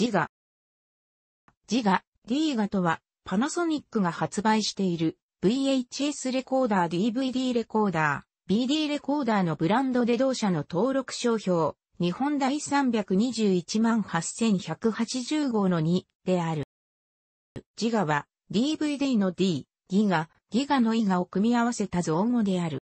自我。自我、D ガとは、パナソニックが発売している VHS レコーダー DVD レコーダー、BD レコーダーのブランドで同社の登録商標、日本第3218180号の2である。自我は DVD の D、ギガ、ギガのイガを組み合わせた造語である。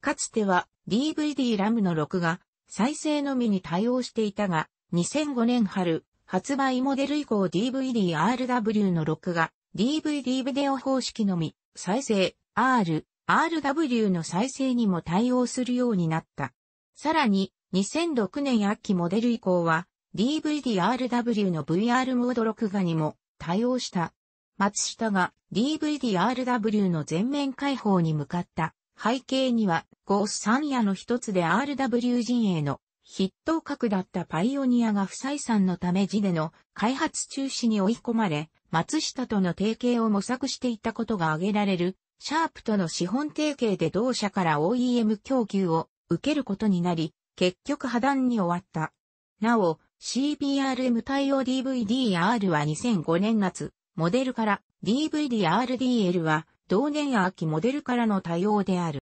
かつては DVD ラムの6が再生のみに対応していたが、2005年春、発売モデル以降 DVD-RW の録画、DVD ビデオ方式のみ、再生、R、RW の再生にも対応するようになった。さらに、2006年秋モデル以降は、DVD-RW の VR モード録画にも対応した。松下が DVD-RW の全面開放に向かった背景には、ゴース3夜の一つで RW 陣営の筆頭格だったパイオニアが不採算のためジでの開発中止に追い込まれ、松下との提携を模索していたことが挙げられる、シャープとの資本提携で同社から OEM 供給を受けることになり、結局破断に終わった。なお、CBRM 対応 DVD-R は2005年夏、モデルから、DVD-RDL は同年秋モデルからの対応である。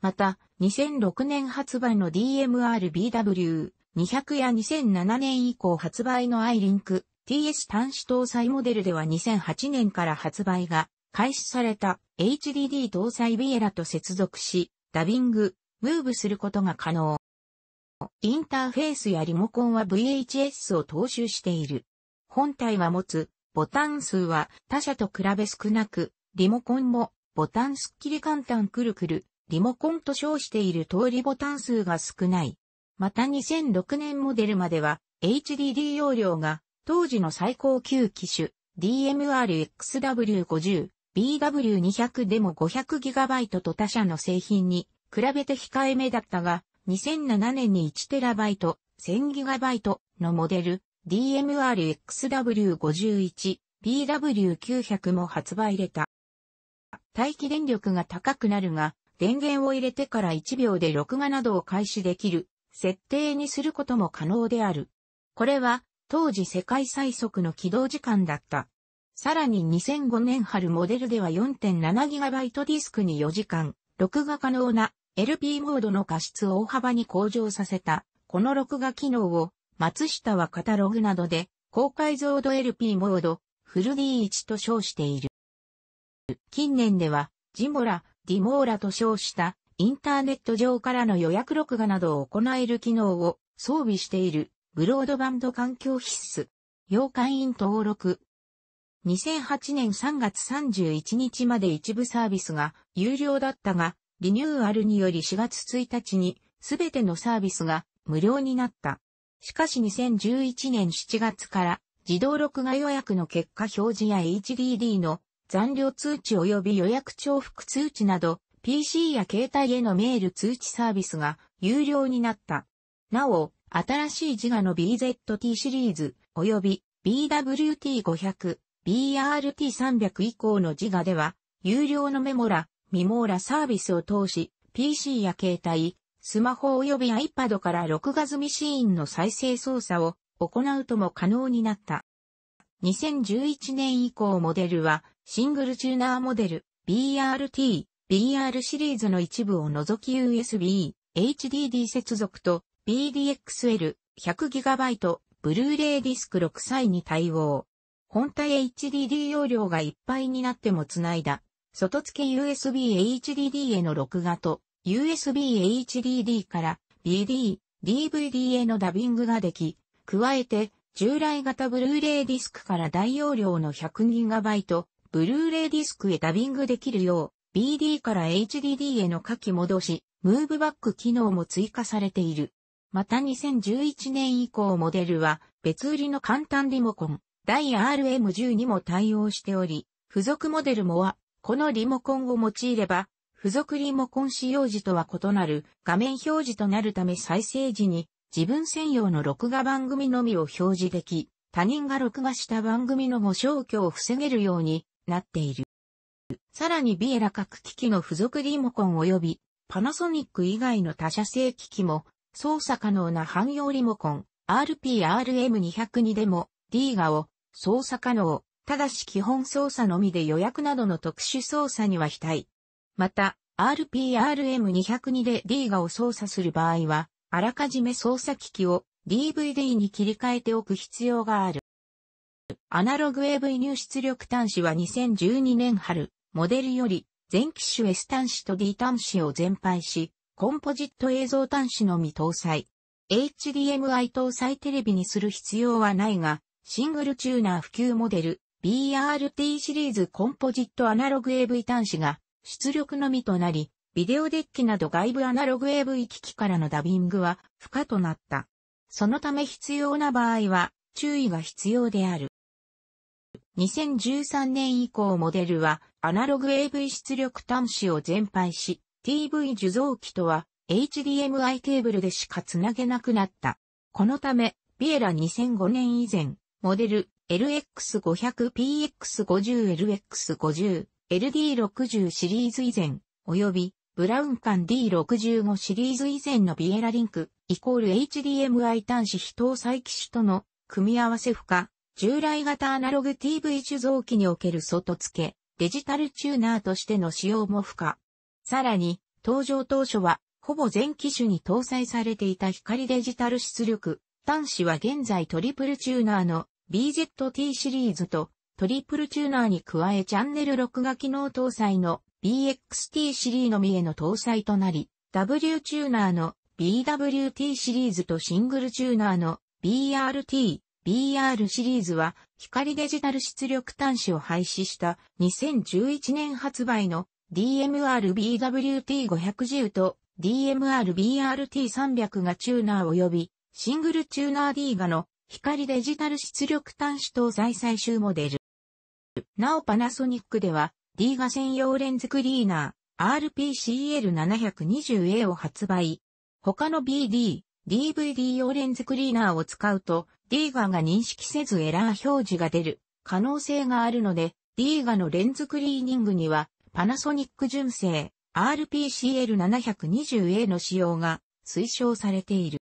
また、2006年発売の DMR-BW200 や2007年以降発売の iLink TS 端子搭載モデルでは2008年から発売が開始された HDD 搭載ビエラと接続し、ダビング、ムーブすることが可能。インターフェースやリモコンは VHS を踏襲している。本体は持つボタン数は他社と比べ少なく、リモコンもボタンすっきり簡単くるくるリモコンと称している通りボタン数が少ない。また2006年モデルまでは HDD 容量が当時の最高級機種 DMRXW50、BW200 でも 500GB と他社の製品に比べて控えめだったが、2007年に 1TB、1000GB のモデル DMRXW51、BW900 も発売れた。待機電力が高くなるが、電源を入れてから1秒で録画などを開始できる、設定にすることも可能である。これは、当時世界最速の起動時間だった。さらに2005年春モデルでは 4.7GB ディスクに4時間、録画可能な LP モードの画質を大幅に向上させた、この録画機能を、松下はカタログなどで、高解像度 LP モード、フル D1 と称している。近年では、ジモラ、ディモーラと称したインターネット上からの予約録画などを行える機能を装備しているブロードバンド環境必須。要会員登録。2008年3月31日まで一部サービスが有料だったが、リニューアルにより4月1日にすべてのサービスが無料になった。しかし2011年7月から自動録画予約の結果表示や HDD の残量通知及び予約重複通知など、PC や携帯へのメール通知サービスが有料になった。なお、新しい自我の BZT シリーズ及び BWT500、BRT300 以降の自我では、有料のメモラ、ミモーラサービスを通し、PC や携帯、スマホ及び iPad から録画済みシーンの再生操作を行うとも可能になった。2011年以降モデルはシングルチューナーモデル BRT、BR シリーズの一部を除き USB、HDD 接続と BDXL、100GB、ブルーレイディスク6歳に対応。本体 HDD 容量がいっぱいになっても繋いだ。外付け USB HDD への録画と USB HDD から BD、DVD へのダビングができ、加えて従来型ブルーレイディスクから大容量の 100GB、ブルーレイディスクへダビングできるよう、BD から HDD への書き戻し、ムーブバック機能も追加されている。また2011年以降モデルは別売りの簡単リモコン、第 RM10 にも対応しており、付属モデルもは、このリモコンを用いれば、付属リモコン使用時とは異なる画面表示となるため再生時に自分専用の録画番組のみを表示でき、他人が録画した番組のご消去を防げるようになっている。さらにビエラ各機器の付属リモコン及びパナソニック以外の他社製機器も操作可能な汎用リモコン RPRM202 でも D ガを操作可能、ただし基本操作のみで予約などの特殊操作には非対。また RPRM202 で D ガを操作する場合はあらかじめ操作機器を DVD に切り替えておく必要がある。アナログ AV 入出力端子は2012年春、モデルより全機種 S 端子と D 端子を全廃し、コンポジット映像端子のみ搭載。HDMI 搭載テレビにする必要はないが、シングルチューナー普及モデル BRT シリーズコンポジットアナログ AV 端子が出力のみとなり、ビデオデッキなど外部アナログ AV 機器からのダビングは不可となった。そのため必要な場合は注意が必要である。2013年以降モデルはアナログ AV 出力端子を全廃し、TV 受像機とは HDMI ケーブルでしか繋げなくなった。このため、ビエラ2005年以前、モデル LX500PX50LX50、LD60 シリーズ以前、及びブラウン管 D65 シリーズ以前のビエラリンク、イコール HDMI 端子非搭載機種との組み合わせ不可、従来型アナログ TV 受像機における外付け、デジタルチューナーとしての使用も不可。さらに、登場当初は、ほぼ全機種に搭載されていた光デジタル出力、端子は現在トリプルチューナーの BZT シリーズとトリプルチューナーに加えチャンネル録画機能搭載の BXT シリーのみへの搭載となり、W チューナーの BWT シリーズとシングルチューナーの BRT、BR シリーズは光デジタル出力端子を廃止した2011年発売の DMR-BWT510 と DMR-BRT300 がチューナー及びシングルチューナー D がの光デジタル出力端子搭載最終モデル。なおパナソニックではディーガ専用レンズクリーナー RPCL720A を発売。他の BD、DVD 用レンズクリーナーを使うとディーガが認識せずエラー表示が出る可能性があるのでディーガのレンズクリーニングにはパナソニック純正 RPCL720A の使用が推奨されている。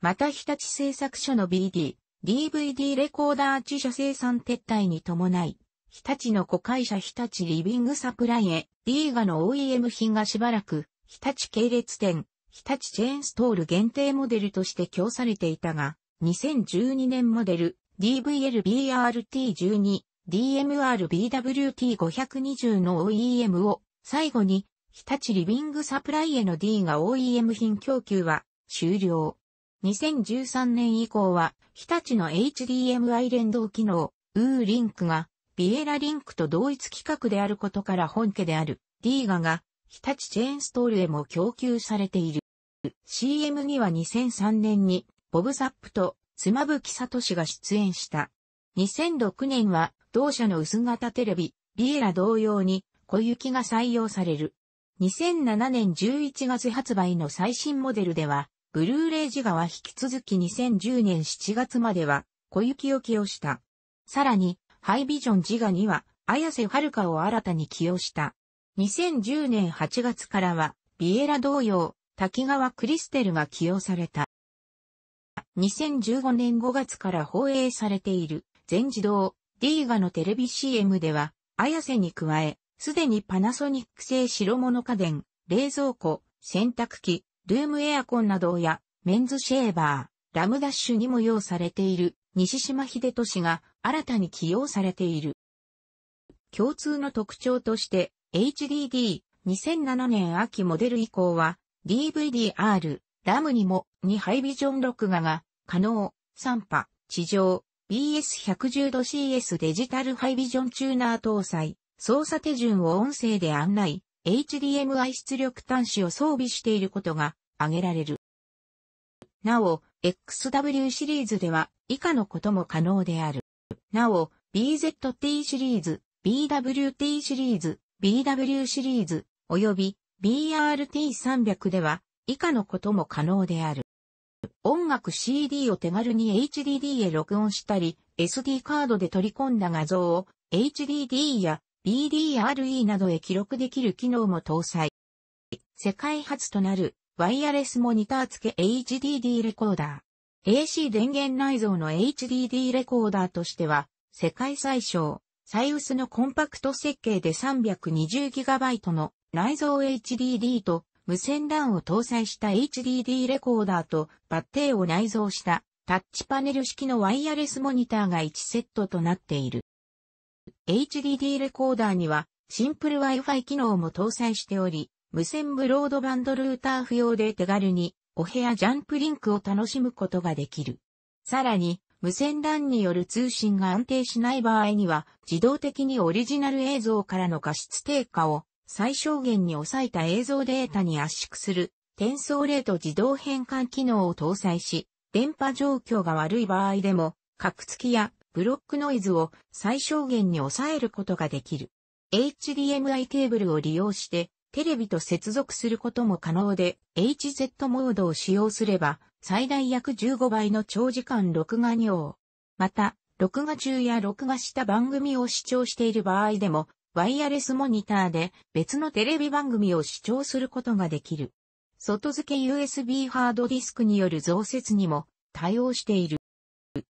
また日立製作所の BD、DVD レコーダー自社生産撤退に伴い、日立の子会社日立リビングサプライへ、D ーガの OEM 品がしばらく、日立系列店、日立チェーンストール限定モデルとして供されていたが、2012年モデル、DVLBRT12、DMRBWT520 の OEM を、最後に、日立リビングサプライへの D が OEM 品供給は、終了。2013年以降は、日立の HDMI 連動機能、ウーリンクが、ビエラリンクと同一規格であることから本家であるディーガが日立チェーンストールへも供給されている。CM には2003年にボブザップと妻夫木聡が出演した。2006年は同社の薄型テレビ、ビエラ同様に小雪が採用される。2007年11月発売の最新モデルでは、ブルーレイジガは引き続き2010年7月までは小雪を起用した。さらに、ハイビジョン自画には、綾瀬はるかを新たに起用した。2010年8月からは、ビエラ同様、滝川クリステルが起用された。2015年5月から放映されている、全自動、ディーガのテレビ CM では、綾瀬に加え、すでにパナソニック製白物家電、冷蔵庫、洗濯機、ルームエアコンなどや、メンズシェーバー、ラムダッシュにも用されている、西島秀俊が、新たに起用されている。共通の特徴として HDD、2007年秋モデル以降は DVD-R、ラムにも2ハイビジョン録画が可能、3波、地上、BS110 度 CS デジタルハイビジョンチューナー搭載、操作手順を音声で案内、HDMI 出力端子を装備していることが挙げられる。なお、XW シリーズでは以下のことも可能である。なお、BZT シリーズ、BWT シリーズ、BW シリーズ、及び BRT300 では、以下のことも可能である。音楽 CD を手軽に HDD へ録音したり、SD カードで取り込んだ画像を HDD や BDRE などへ記録できる機能も搭載。世界初となるワイヤレスモニター付け HDD レコーダー。AC 電源内蔵の HDD レコーダーとしては、世界最小、最薄のコンパクト設計で 320GB の内蔵 HDD と無線 LAN を搭載した HDD レコーダーとバッテーを内蔵したタッチパネル式のワイヤレスモニターが1セットとなっている。HDD レコーダーにはシンプル Wi-Fi 機能も搭載しており、無線ブロードバンドルーター不要で手軽にお部屋ジャンプリンクを楽しむことができる。さらに、無線 LAN による通信が安定しない場合には、自動的にオリジナル映像からの画質低下を最小限に抑えた映像データに圧縮する転送レート自動変換機能を搭載し、電波状況が悪い場合でも、格付きやブロックノイズを最小限に抑えることができる。HDMI ケーブルを利用してテレビと接続することも可能で、HZ モードを使用すれば、最大約15倍の長時間録画に応。また、録画中や録画した番組を視聴している場合でも、ワイヤレスモニターで別のテレビ番組を視聴することができる。外付け USB ハードディスクによる増設にも対応している。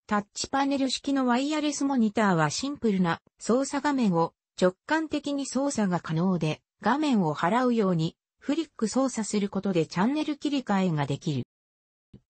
タッチパネル式のワイヤレスモニターはシンプルな操作画面を直感的に操作が可能で、画面を払うようにフリック操作することでチャンネル切り替えができる。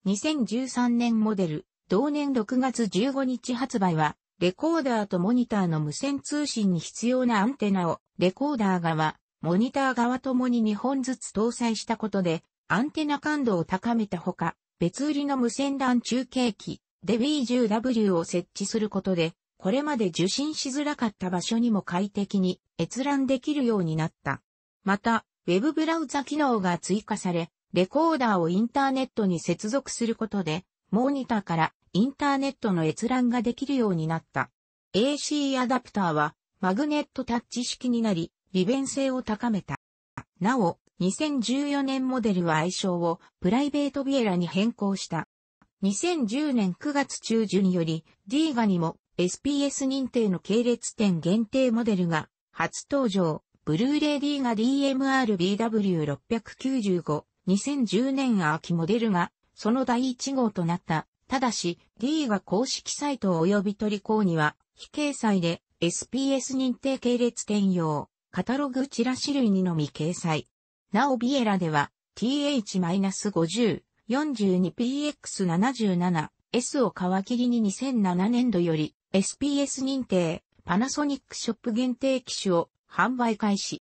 2013年モデル、同年6月15日発売は、レコーダーとモニターの無線通信に必要なアンテナを、レコーダー側、モニター側ともに2本ずつ搭載したことで、アンテナ感度を高めたほか、別売りの無線 LAN 中継機、デビー 10W を設置することで、これまで受信しづらかった場所にも快適に閲覧できるようになった。また、ウェブブラウザ機能が追加され、レコーダーをインターネットに接続することで、モニタからインターネットの閲覧ができるようになった。AC アダプターはマグネットタッチ式になり、利便性を高めた。なお、2014年モデルは愛称をプライベートビエラに変更した。2010年9月中旬より、ディーガにも SPS 認定の系列店限定モデルが初登場。ブルーレイ D が DMR-BW695、2010年秋モデルが、その第1号となった。ただし、D が公式サイト及び取り口には、非掲載で SPS 認定系列転用、カタログチラシ類にのみ掲載。なおビエラでは、TH-50、42PX77、S を皮切りに2007年度より、SPS 認定、パナソニックショップ限定機種を販売開始。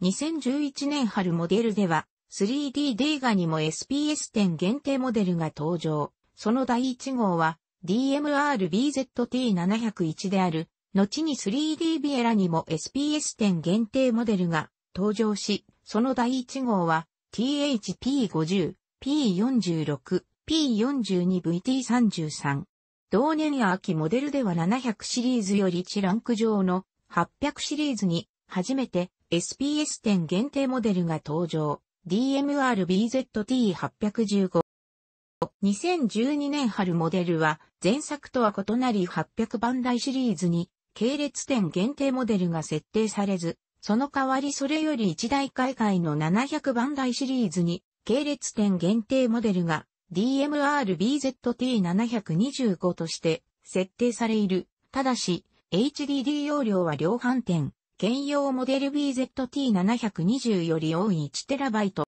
2011年春モデルでは 3D デーガにも SPS 店限定モデルが登場。その第1号は DMR-BZT701 である、後に 3D ビエラにも SPS 店限定モデルが登場し、その第1号は THP50、P46、P42VT33。同年秋モデルでは700シリーズより1ランク上の800シリーズに初めて SPS10 限定モデルが登場。DMR-BZT815。2012年春モデルは前作とは異なり800番台シリーズに系列店限定モデルが設定されず、その代わりそれより1台海外の700番台シリーズに系列店限定モデルが DMR-BZT725 として設定される。ただし、HDD 容量は量販店、兼用モデル BZT720 より多い 1TB。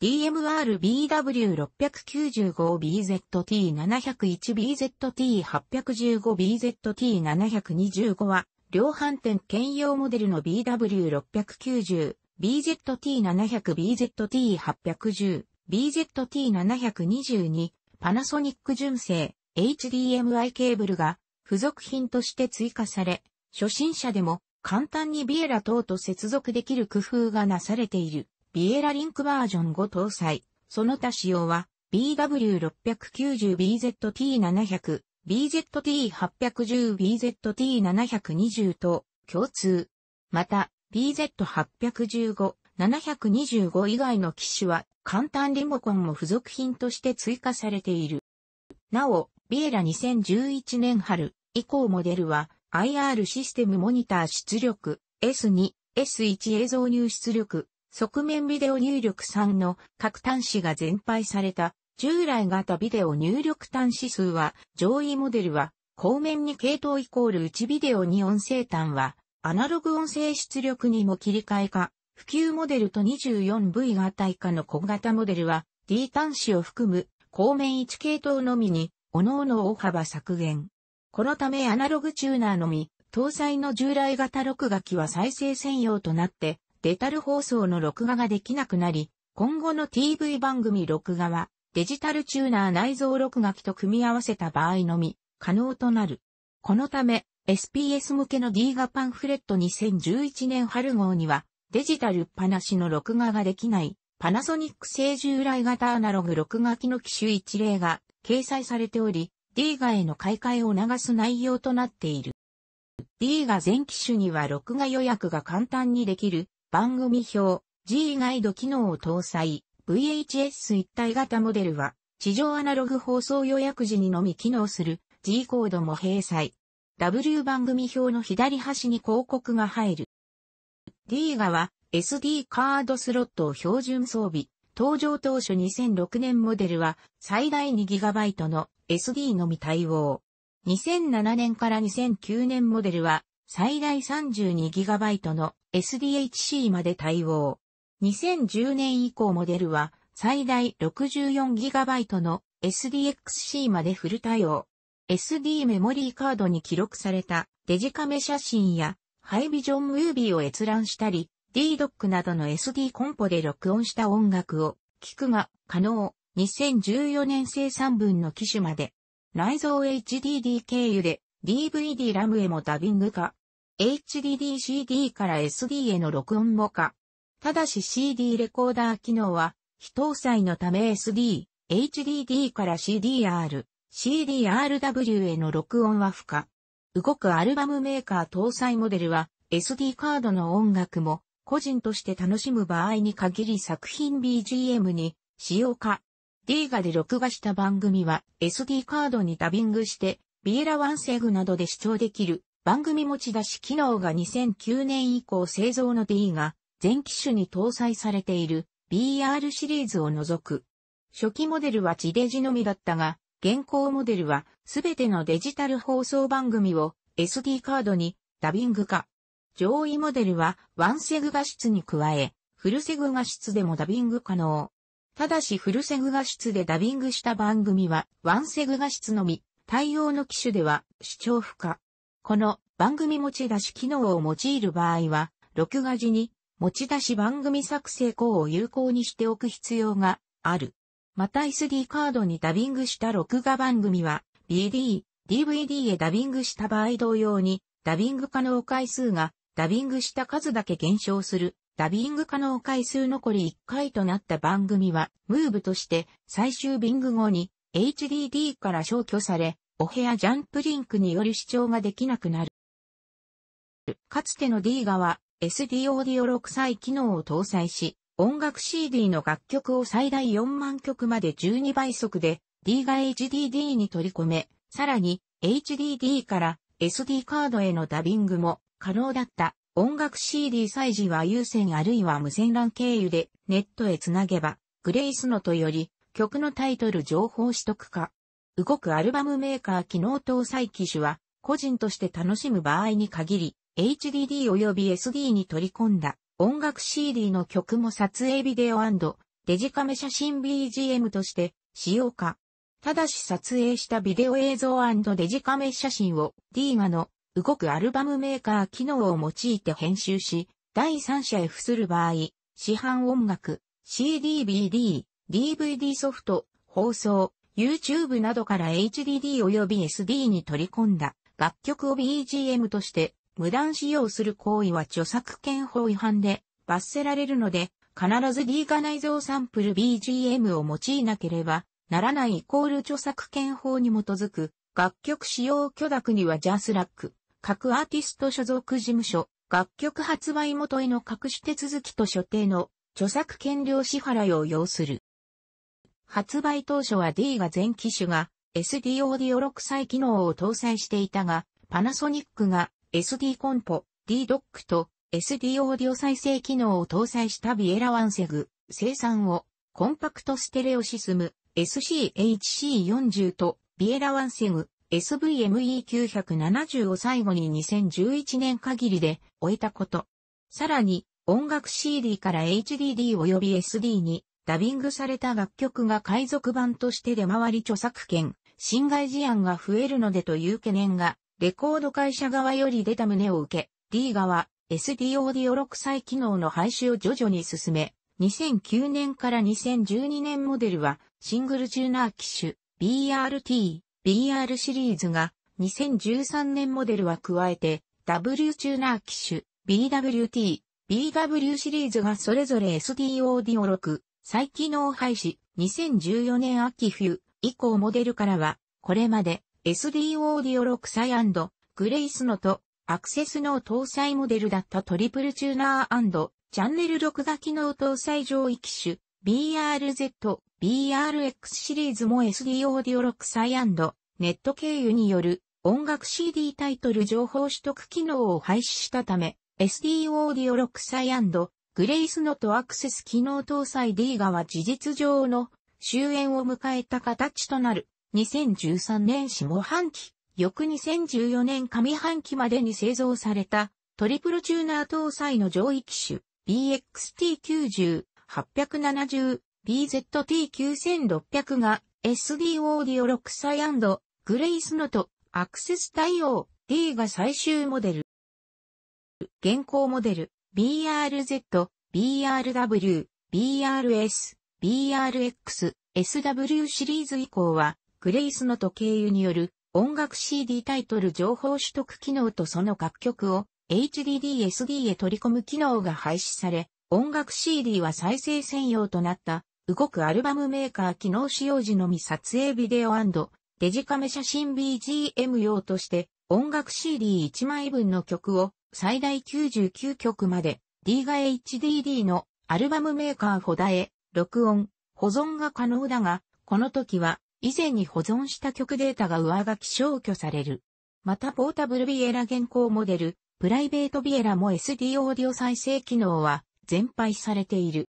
DMR-BW695BZT701BZT815BZT725 は、量販店兼用モデルの BW690、BZT700、BZT810、BZT722、パナソニック純正、HDMI ケーブルが付属品として追加され、初心者でも簡単にビエラ等と接続できる工夫がなされている。ビエラリンクバージョン5搭載。その他仕様は BW690BZT700、BZT810、BZT720 と共通。また BZ815、725以外の機種は簡単リモコンも付属品として追加されている。なお、ビエラ2011年春以降モデルは IR システムモニター出力 S2、S1 映像入出力、側面ビデオ入力3の各端子が全廃された従来型ビデオ入力端子数は上位モデルは後面に系統イコール内ビデオに音声端はアナログ音声出力にも切り替えか普及モデルと 24V 型以下の小型モデルは D 端子を含む後面1系統のみに各々大幅削減。このためアナログチューナーのみ、搭載の従来型録画機は再生専用となって、デタル放送の録画ができなくなり、今後の TV 番組録画は、デジタルチューナー内蔵録画機と組み合わせた場合のみ、可能となる。このため、SPS 向けの D がパンフレット2011年春号には、デジタルっぱなしの録画ができない、パナソニック製従来型アナログ録画機の機種一例が掲載されており、ディーガへの買い替えを促す内容となっている。ディーガ全機種には録画予約が簡単にできる番組表、G ガイド機能を搭載、VHS 一体型モデルは地上アナログ放送予約時にのみ機能する G コードも掲載。W 番組表の左端に広告が入る。ディーガは SD カードスロットを標準装備。登場当初2006年モデルは最大 2GB の SD のみ対応。2007年から2009年モデルは最大 32GB の SDHC まで対応。2010年以降モデルは最大 64GB の SDXC までフル対応。SD メモリーカードに記録されたデジカメ写真やハイビジョンムービーを閲覧したり、DDoc などの SD コンポで録音した音楽を聞くが可能。2014年生産分の機種まで。内蔵 HDD 経由で DVD ラムへもダビング化。HDD-CD から SD への録音も化。ただし CD レコーダー機能は非搭載のため SD、HDD から CDR、CDRW への録音は不可。動くアルバムメーカー搭載モデルは SD カードの音楽も個人として楽しむ場合に限り作品 BGM に使用か、D ガで録画した番組は SD カードにダビングして、ビエラワンセグなどで視聴できる番組持ち出し機能が2009年以降製造の D が全機種に搭載されている BR シリーズを除く。初期モデルは地デジのみだったが、現行モデルはすべてのデジタル放送番組を SD カードにダビング化。上位モデルはワンセグ画質に加え、フルセグ画質でもダビング可能。ただしフルセグ画質でダビングした番組はワンセグ画質のみ、対応の機種では視聴不可。この番組持ち出し機能を用いる場合は、録画時に持ち出し番組作成項を有効にしておく必要がある。また SD カードにダビングした録画番組は BD、DVD へダビングした場合同様にダビング可能回数がダビングした数だけ減少する、ダビング可能回数残り1回となった番組は、ムーブとして最終ビング後に HDD から消去され、お部屋ジャンプリンクによる視聴ができなくなる。かつての D ガは SD オーディオ6歳機能を搭載し、音楽 CD の楽曲を最大4万曲まで12倍速で D ガ HDD に取り込め、さらに HDD から SD カードへのダビングも可能だった音楽 CD 祭事は有線あるいは無線 LAN 経由でネットへつなげば、グレイスノとより曲のタイトル情報取得か、動くアルバムメーカー機能搭載機種は、個人として楽しむ場合に限り、HDD 及び SD に取り込んだ音楽 CD の曲も撮影ビデオデジカメ写真 BGM として使用か。ただし撮影したビデオ映像デジカメ写真を D a の動くアルバムメーカー機能を用いて編集し、第三者へ付する場合、市販音楽、CD、BD、DVD ソフト、放送、YouTube などから HDD 及び SD に取り込んだ楽曲を BGM として無断使用する行為は著作権法違反で罰せられるので、必ずィーガ内蔵サンプル BGM を用いなければならないイコール著作権法に基づく楽曲使用許諾にはジャスラック。各アーティスト所属事務所、楽曲発売元への各種手続きと所定の著作権料支払いを要する。発売当初は D が全機種が SD オーディオ6歳機能を搭載していたが、パナソニックが SD コンポ、D ドックと SD オーディオ再生機能を搭載したビエラワンセグ生産をコンパクトステレオシスム SCHC40 とビエラワンセグ SVME970 を最後に2011年限りで終えたこと。さらに、音楽 CD から HDD 及び SD にダビングされた楽曲が海賊版として出回り著作権、侵害事案が増えるのでという懸念が、レコード会社側より出た旨を受け、D 側、SD オーディオ6歳機能の廃止を徐々に進め、2009年から2012年モデルは、シングルチューナー機種、BRT、BR シリーズが2013年モデルは加えて W チューナー機種 BWT、BW シリーズがそれぞれ SD オーディオ6、再機能廃止2014年秋冬以降モデルからはこれまで SD オーディオ6サイグレイスノとアクセスの搭載モデルだったトリプルチューナーチャンネル録画機能搭載上位機種 BRZ、BRX シリーズも SD オーディオロクサイネット経由による音楽 CD タイトル情報取得機能を廃止したため、SD オーディオロクサイグレイスノとアクセス機能搭載 D がは事実上の終焉を迎えた形となる2013年下半期、翌2014年上半期までに製造されたトリプルチューナー搭載の上位機種 BXT90 870、BZT9600 が SD オーディオ6歳グレイスノとアクセス対応 D が最終モデル。現行モデル BRZ、BRW、BRS、BRX、SW シリーズ以降はグレイスノと経由による音楽 CD タイトル情報取得機能とその楽曲を HDD SD へ取り込む機能が廃止され、音楽 CD は再生専用となった、動くアルバムメーカー機能使用時のみ撮影ビデオデジカメ写真 BGM 用として、音楽 CD1 枚分の曲を最大99曲まで、D が HDD のアルバムメーカーホダへ、録音、保存が可能だが、この時は、以前に保存した曲データが上書き消去される。またポータブルビエラ現行モデル、プライベートビエラも SD オーディオ再生機能は、全廃されている。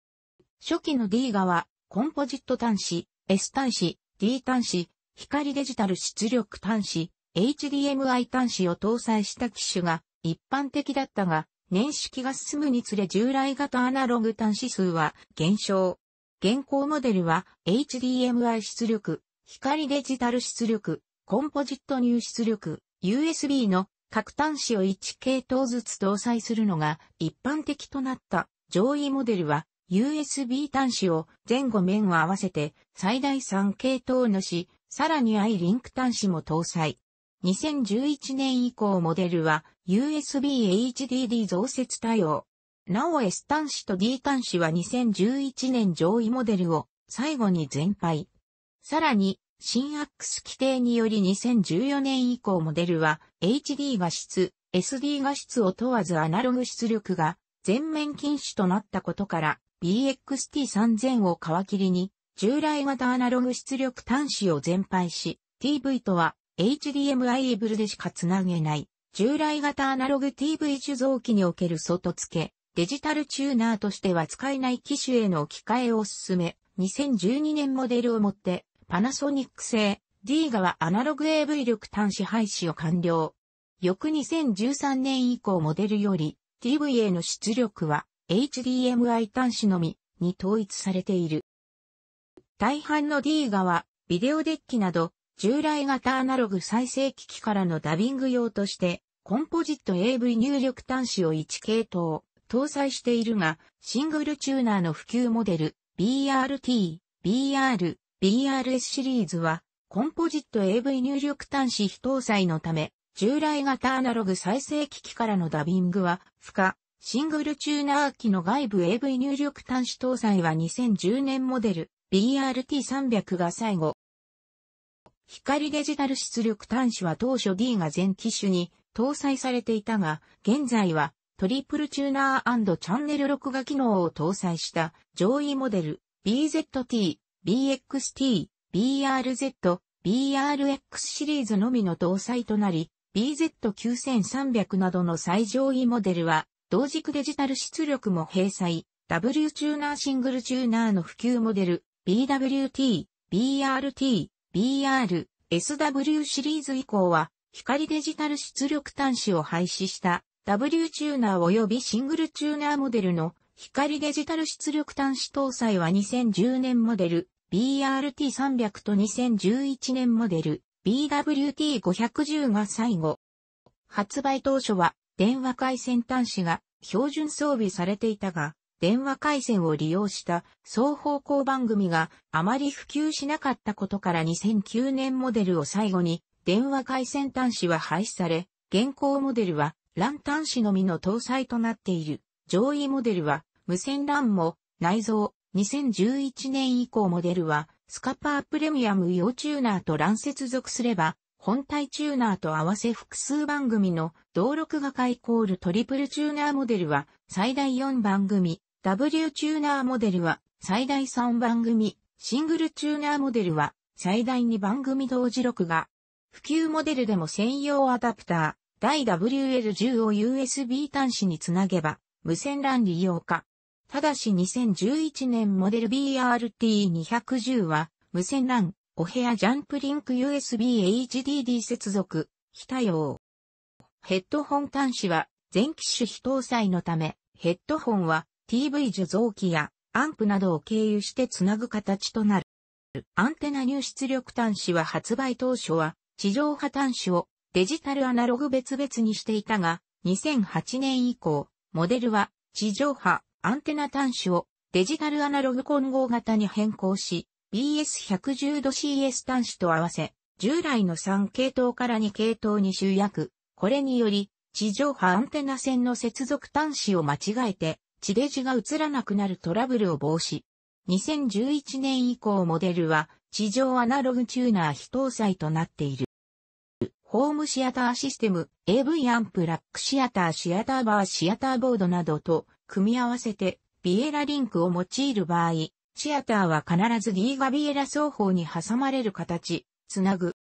初期の D 画は、コンポジット端子、S 端子、D 端子、光デジタル出力端子、HDMI 端子を搭載した機種が一般的だったが、年式が進むにつれ従来型アナログ端子数は減少。現行モデルは HDMI 出力、光デジタル出力、コンポジット入出力、USB の各端子を1系統ずつ搭載するのが一般的となった。上位モデルは USB 端子を前後面を合わせて最大3系統のし、さらに iLink 端子も搭載。2011年以降モデルは USB HDD 増設対応。なお S 端子と D 端子は2011年上位モデルを最後に全廃。さらに、新アックス規定により2014年以降モデルは HD 画質、SD 画質を問わずアナログ出力が全面禁止となったことから BXT3000 を皮切りに従来型アナログ出力端子を全廃し TV とは HDMI エブルでしかつなげない従来型アナログ TV 受像機における外付けデジタルチューナーとしては使えない機種への置き換えを進め2012年モデルをもってパナソニック製 D 側アナログ AV 力端子廃止を完了。翌2013年以降モデルより TV a の出力は HDMI 端子のみに統一されている。大半の D 側、はビデオデッキなど従来型アナログ再生機器からのダビング用としてコンポジット AV 入力端子を1系統搭載しているがシングルチューナーの普及モデル BRT、BR、BRS シリーズはコンポジット AV 入力端子非搭載のため従来型アナログ再生機器からのダビングは不可。シングルチューナー機の外部 AV 入力端子搭載は2010年モデル BRT300 が最後。光デジタル出力端子は当初 D が全機種に搭載されていたが、現在はトリプルチューナーチャンネル録画機能を搭載した上位モデル BZT、BXT、BRZ、BRX シリーズのみの搭載となり、BZ9300 などの最上位モデルは、同軸デジタル出力も閉載、W チューナーシングルチューナーの普及モデル、BWT、BRT、BR、SW シリーズ以降は、光デジタル出力端子を廃止した W チューナー及びシングルチューナーモデルの光デジタル出力端子搭載は2010年モデル BRT300 と2011年モデル BWT510 が最後。発売当初は電話回線端子が標準装備されていたが、電話回線を利用した双方向番組があまり普及しなかったことから2009年モデルを最後に電話回線端子は廃止され、現行モデルは LAN 端子のみの搭載となっている。上位モデルは無線 LAN も内蔵。2011年以降モデルはスカパープレミアム用チューナーと乱接続すれば、本体チューナーと合わせ複数番組の登録が化イコールトリプルチューナーモデルは最大4番組、W チューナーモデルは最大3番組、シングルチューナーモデルは最大2番組同時録画。普及モデルでも専用アダプター、大 WL10 を USB 端子につなげば無線 LAN 利用化。ただし2011年モデル BRT210 は、無線 LAN、お部屋ジャンプリンク USB HDD 接続、非対応。ヘッドホン端子は、全機種非搭載のため、ヘッドホンは TV 除像機やアンプなどを経由してつなぐ形となる。アンテナ入出力端子は発売当初は地上波端子をデジタルアナログ別々にしていたが、2008年以降、モデルは地上波、アンテナ端子をデジタルアナログ混合型に変更し、BS110 度 CS 端子と合わせ、従来の3系統から2系統に集約。これにより、地上波アンテナ線の接続端子を間違えて、地デジが映らなくなるトラブルを防止。2011年以降モデルは、地上アナログチューナー非搭載となっている。ホームシアターシステム、AV アンプラックシアターシアターバーシアターボードなどと組み合わせてビエラリンクを用いる場合、シアターは必ず D がビエラ双方に挟まれる形、つなぐ。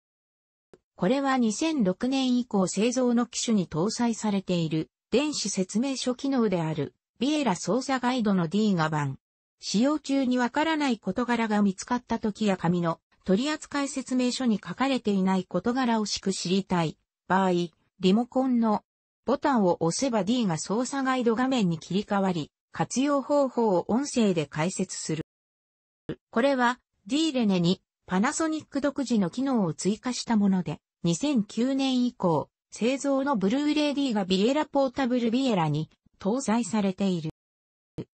これは2006年以降製造の機種に搭載されている電子説明書機能であるビエラ操作ガイドの D が版。使用中にわからない事柄が見つかった時や紙の取扱説明書に書かれていない事柄をしく知りたい場合、リモコンのボタンを押せば D が操作ガイド画面に切り替わり、活用方法を音声で解説する。これは D レネにパナソニック独自の機能を追加したもので、2009年以降、製造のブルーレイ D がビエラポータブルビエラに搭載されている。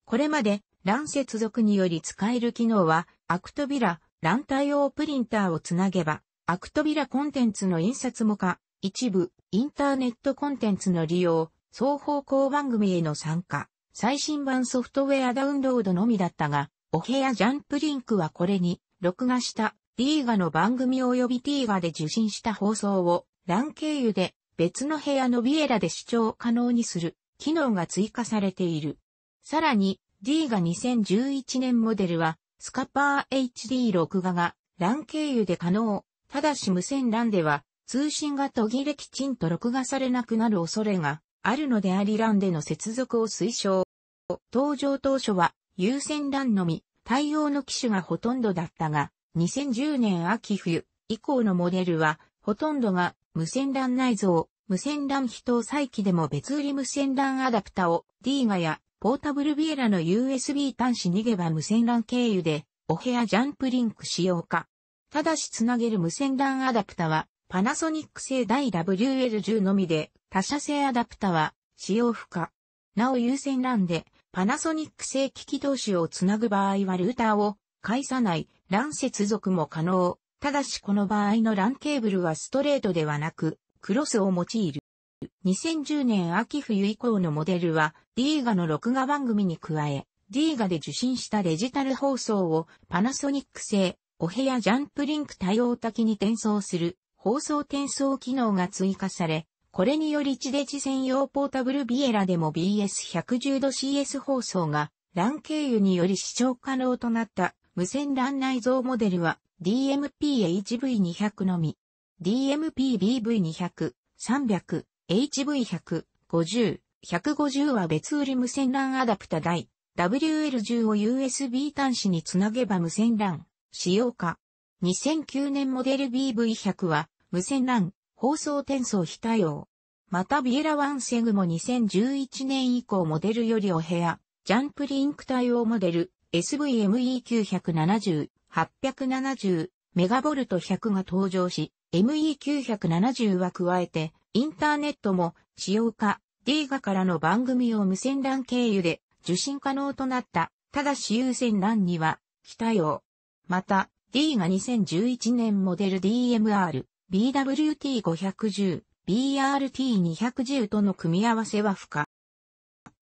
これまで、LAN 接続により使える機能は、アクトビラ、LAN 対応プリンターをつなげば、アクトビラコンテンツの印刷も可一部、インターネットコンテンツの利用、双方向番組への参加、最新版ソフトウェアダウンロードのみだったが、お部屋ジャンプリンクはこれに、録画した D ガの番組及びーガで受信した放送を、LAN 経由で別の部屋のビエラで視聴可能にする機能が追加されている。さらに、D ガ2011年モデルは、スカパー HD 録画が LAN 経由で可能。ただし無線 LAN では、通信が途切れきちんと録画されなくなる恐れがあるのであり LAN での接続を推奨。登場当初は優先 LAN のみ対応の機種がほとんどだったが、2010年秋冬以降のモデルはほとんどが無線 LAN 内蔵、無線 LAN 非搭載機でも別売り無線 LAN アダプタを D ガやポータブルビエラの USB 端子逃げば無線 LAN 経由でお部屋ジャンプリンク使用か。ただしつなげる無線 LAN アダプタはパナソニック製第 WL10 のみで、他社製アダプタは使用不可。なお優先欄で、パナソニック製機器同士をつなぐ場合はルーターを介さない LAN 接続も可能。ただしこの場合の LAN ケーブルはストレートではなく、クロスを用いる。2010年秋冬以降のモデルは、D ガの録画番組に加え、D ガで受信したデジタル放送をパナソニック製、お部屋ジャンプリンク対応滝に転送する放送転送機能が追加され、これにより地デジ専用ポータブルビエラでも BS110 度 CS 放送が、LAN 経由により視聴可能となった無線 LAN 内蔵モデルは DMP-HV200 のみ。DMP-BV200、300、HV100、50、150は別売り無線 LAN アダプタ台、WL10 を USB 端子につなげば無線 LAN、使用化。2009年モデル BV100 は無線 LAN、放送転送非対応。またビエラワンセグも2011年以降モデルよりお部屋、ジャンプリンク対応モデル、SVME970、870、メガボルト100が登場し、ME970 は加えて、インターネットも、使用化、D ガからの番組を無線 LAN 経由で受信可能となった、ただし有線 LAN には、非対応。また、D が2011年モデル DMR、BWT510、BRT210 との組み合わせは不可。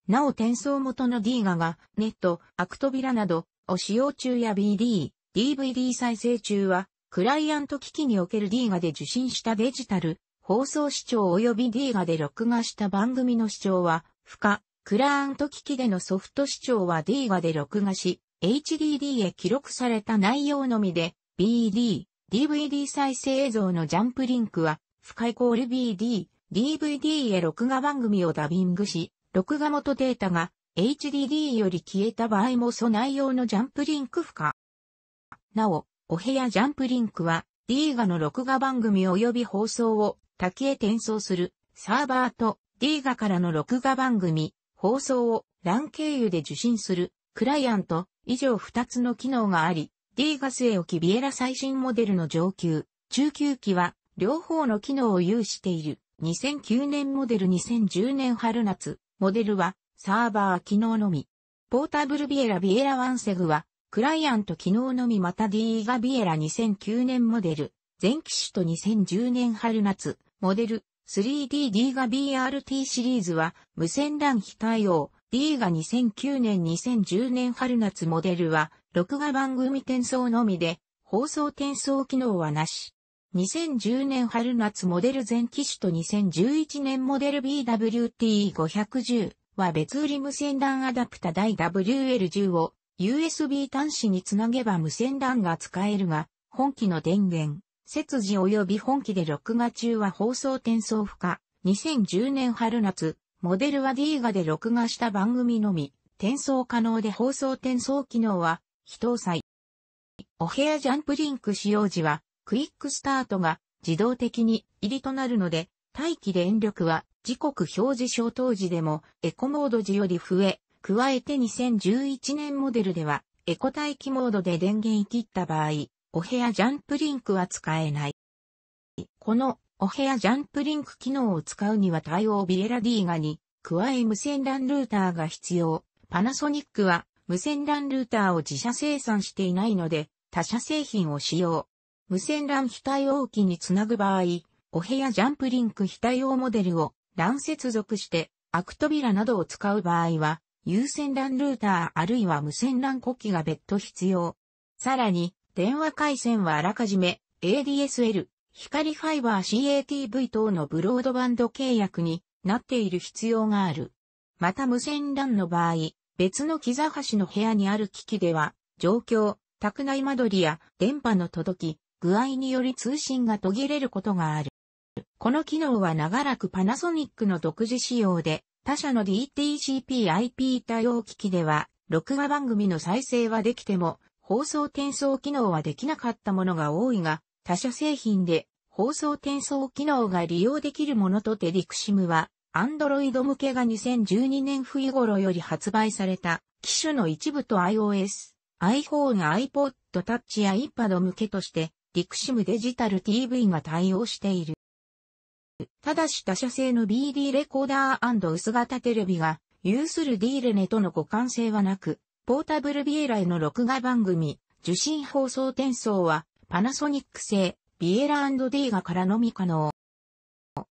なお転送元の D ガが、ネット、アクトビラなど、を使用中や BD、DVD 再生中は、クライアント機器における D ガで受信したデジタル、放送視聴及び D ガで録画した番組の視聴は、不可。クライアント機器でのソフト視聴は D ガで録画し、HDD へ記録された内容のみで、BD、DVD 再生映像のジャンプリンクは、不快コール BD、DVD へ録画番組をダビングし、録画元データが HDD より消えた場合も備え用のジャンプリンク不可。なお、お部屋ジャンプリンクは、D ガの録画番組及び放送を滝へ転送するサーバーと D ガからの録画番組、放送を LAN 経由で受信するクライアント以上2つの機能があり、D ガスエオキビエラ最新モデルの上級、中級機は両方の機能を有している。2009年モデル2010年春夏、モデルはサーバー機能のみ。ポータブルビエラビエラワンセグはクライアント機能のみまた D ガビエラ2009年モデル、全機種と2010年春夏、モデル 3DD ガ BRT シリーズは無線 LAN 非対応、D が2009年2010年春夏モデルは録画番組転送のみで、放送転送機能はなし。2010年春夏モデル全機種と2011年モデル BWT510 は別売り無線 LAN アダプタ大 WL10 を USB 端子につなげば無線 LAN が使えるが、本機の電源、設置及び本機で録画中は放送転送不可。2010年春夏、モデルは D 画で録画した番組のみ、転送可能で放送転送機能は非搭載。お部屋ジャンプリンク使用時は、クイックスタートが自動的に入りとなるので、待機電力は時刻表示消灯時でもエコモード時より増え、加えて2011年モデルではエコ待機モードで電源切った場合、お部屋ジャンプリンクは使えない。このお部屋ジャンプリンク機能を使うには対応ビエラディーガに加え無線 LAN ルーターが必要。パナソニックは無線 LAN ルーターを自社生産していないので、他社製品を使用。無線 LAN 非対応機につなぐ場合、お部屋ジャンプリンク非対応モデルを LAN 接続して、アクトビラなどを使う場合は、有線 LAN ルーターあるいは無線 LAN 呼機が別途必要。さらに、電話回線はあらかじめ ADSL、光ファイバー CATV 等のブロードバンド契約になっている必要がある。また無線 LAN の場合、別の木座橋の部屋にある機器では、状況、宅内間取りや電波の届き、具合により通信が途切れることがある。この機能は長らくパナソニックの独自仕様で、他社の DTCP/IP 対応機器では、録画番組の再生はできても、放送転送機能はできなかったものが多いが、他社製品で放送転送機能が利用できるものとテディクシムはアンドロイド向けが2012年冬頃より発売された機種の一部と iOS、iPhone が iPod Touch や iPad 向けとして、リクシムデジタル TV が対応している。ただし他社製の BD レコーダー薄型テレビが有する D レネとの互換性はなく、ポータブルビエラへの録画番組、受信放送転送はパナソニック製ビエラ &D がからのみ可能。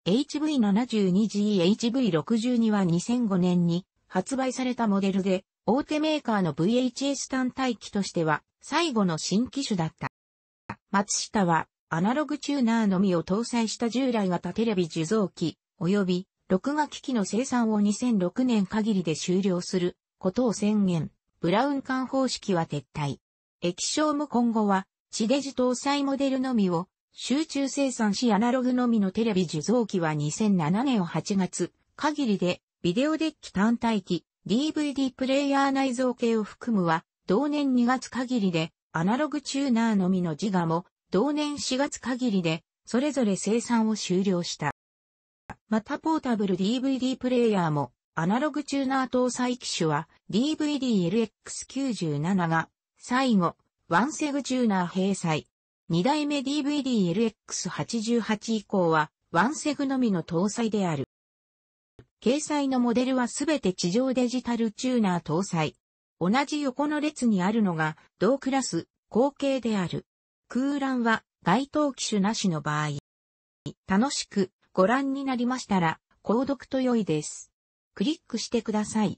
HV72GHV62 は2005年に発売されたモデルで、大手メーカーの VHS 単体機としては最後の新機種だった。松下はアナログチューナーのみを搭載した従来型テレビ受像機及び録画機器の生産を2006年限りで終了することを宣言。ブラウン管方式は撤退。液晶も今後は地デジ搭載モデルのみを集中生産しアナログのみのテレビ受像機は2007年8月限りでビデオデッキ単体機 DVD プレイヤー内蔵系を含むは同年2月限りでアナログチューナーのみの自我も同年4月限りでそれぞれ生産を終了した。またポータブル DVD プレイヤーもアナログチューナー搭載機種は DVD-LX97 が最後ワンセグチューナー閉鎖。2代目 DVDLX88 以降は、ワンセグのみの搭載である。掲載のモデルはすべて地上デジタルチューナー搭載。同じ横の列にあるのが、同クラス、後継である。空欄は、該当機種なしの場合。楽しくご覧になりましたら、購読と良いです。クリックしてください。